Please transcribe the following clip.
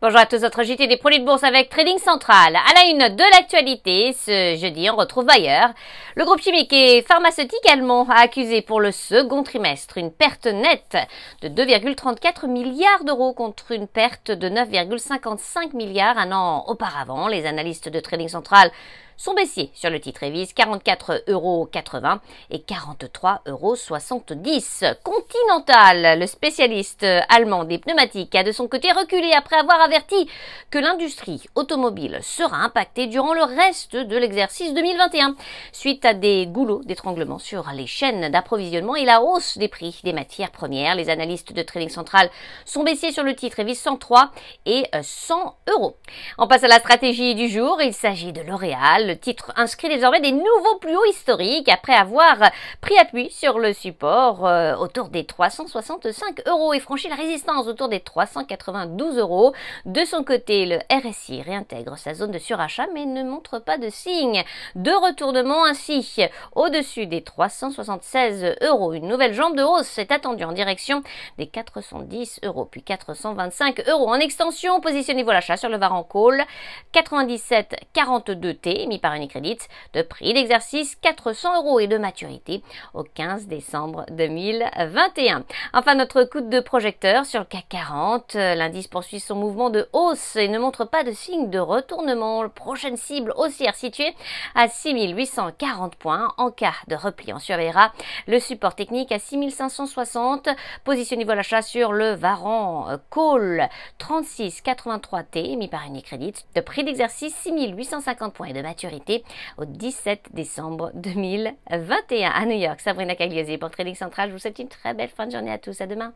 Bonjour à tous, notre JT des produits de bourse avec Trading Central. À la une de l'actualité, ce jeudi, on retrouve Bayer. Le groupe chimique et pharmaceutique allemand a accusé pour le second trimestre une perte nette de 2,34 milliards d'euros contre une perte de 9,55 milliards un an auparavant. Les analystes de Trading Central sont baissés sur le titre Evis, euros et euros. Continental, le spécialiste allemand des pneumatiques, a de son côté reculé après avoir averti que l'industrie automobile sera impactée durant le reste de l'exercice 2021 suite à des goulots d'étranglement sur les chaînes d'approvisionnement et la hausse des prix des matières premières. Les analystes de Trading Central sont baissés sur le titre Evis 103 et 100 euros. On passe à la stratégie du jour. Il s'agit de L'Oréal le titre inscrit désormais des nouveaux plus hauts historiques après avoir pris appui sur le support euh, autour des 365 euros et franchi la résistance autour des 392 euros. De son côté, le RSI réintègre sa zone de surachat mais ne montre pas de signe de retournement ainsi au-dessus des 376 euros. Une nouvelle jambe de hausse s'est attendue en direction des 410 euros puis 425 euros. En extension, positionnez-vous l'achat sur le Varan Call 97 T par par Unicredit de prix d'exercice 400 euros et de maturité au 15 décembre 2021. Enfin, notre coup de projecteur sur le CAC 40. Euh, l'indice poursuit son mouvement de hausse et ne montre pas de signe de retournement. Prochaine cible haussière située à 6840 points. En cas de repli, on surveillera le support technique à 6560. Positionnez-vous à l'achat sur le Varan euh, Call 3683T émis par Unicredit de prix d'exercice 6850 points et de maturité au 17 décembre 2021 à New York. Sabrina Cagliosi pour Trading Central. Je vous souhaite une très belle fin de journée à tous. À demain.